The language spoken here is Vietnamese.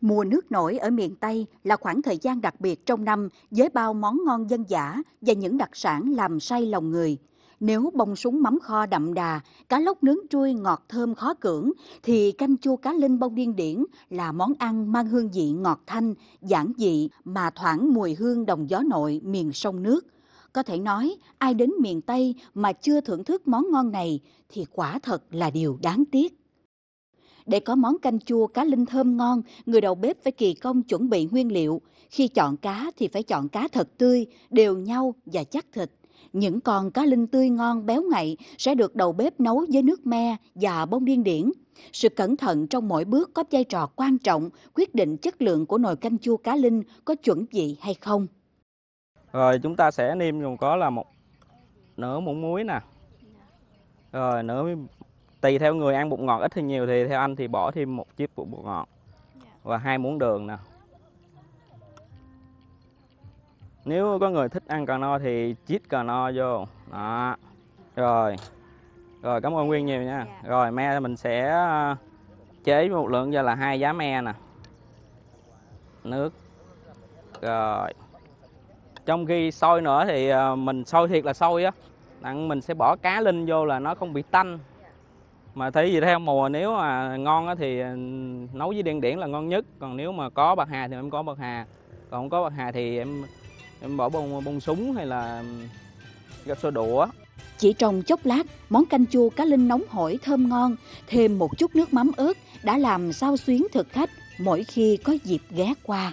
Mùa nước nổi ở miền Tây là khoảng thời gian đặc biệt trong năm với bao món ngon dân dã và những đặc sản làm say lòng người. Nếu bông súng mắm kho đậm đà, cá lóc nướng trui ngọt thơm khó cưỡng, thì canh chua cá linh bông điên điển là món ăn mang hương vị ngọt thanh, giản dị mà thoảng mùi hương đồng gió nội miền sông nước. Có thể nói, ai đến miền Tây mà chưa thưởng thức món ngon này thì quả thật là điều đáng tiếc. Để có món canh chua cá linh thơm ngon, người đầu bếp phải kỳ công chuẩn bị nguyên liệu. Khi chọn cá thì phải chọn cá thật tươi, đều nhau và chắc thịt. Những con cá linh tươi ngon béo ngậy sẽ được đầu bếp nấu với nước me và bông điên điển. Sự cẩn thận trong mỗi bước có vai trò quan trọng quyết định chất lượng của nồi canh chua cá linh có chuẩn vị hay không. Rồi chúng ta sẽ nêm gồm có là một nửa muỗng muối nè. Rồi nửa tùy theo người ăn bột ngọt ít hay nhiều thì theo anh thì bỏ thêm một chiếc bột ngọt dạ. và hai muỗng đường nè nếu có người thích ăn cà no thì chít cà no vô đó rồi rồi cảm ơn nguyên nhiều nha dạ. rồi me mình sẽ à, chế một lượng giờ là hai giá me nè nước rồi trong khi sôi nữa thì à, mình sôi thiệt là sôi á mình sẽ bỏ cá linh vô là nó không bị tanh mà thấy gì theo mùa nếu mà ngon thì ừ, nấu với đen điển là ngon nhất còn nếu mà có bạc hà thì em có bạc hà còn không có bạc hà thì em em bỏ bông bông súng hay là ừ, gặp sơ đũa chỉ trong chốc lát món canh chua cá linh nóng hổi thơm ngon thêm một chút nước mắm ớt đã làm sao xuyến thực khách mỗi khi có dịp ghé qua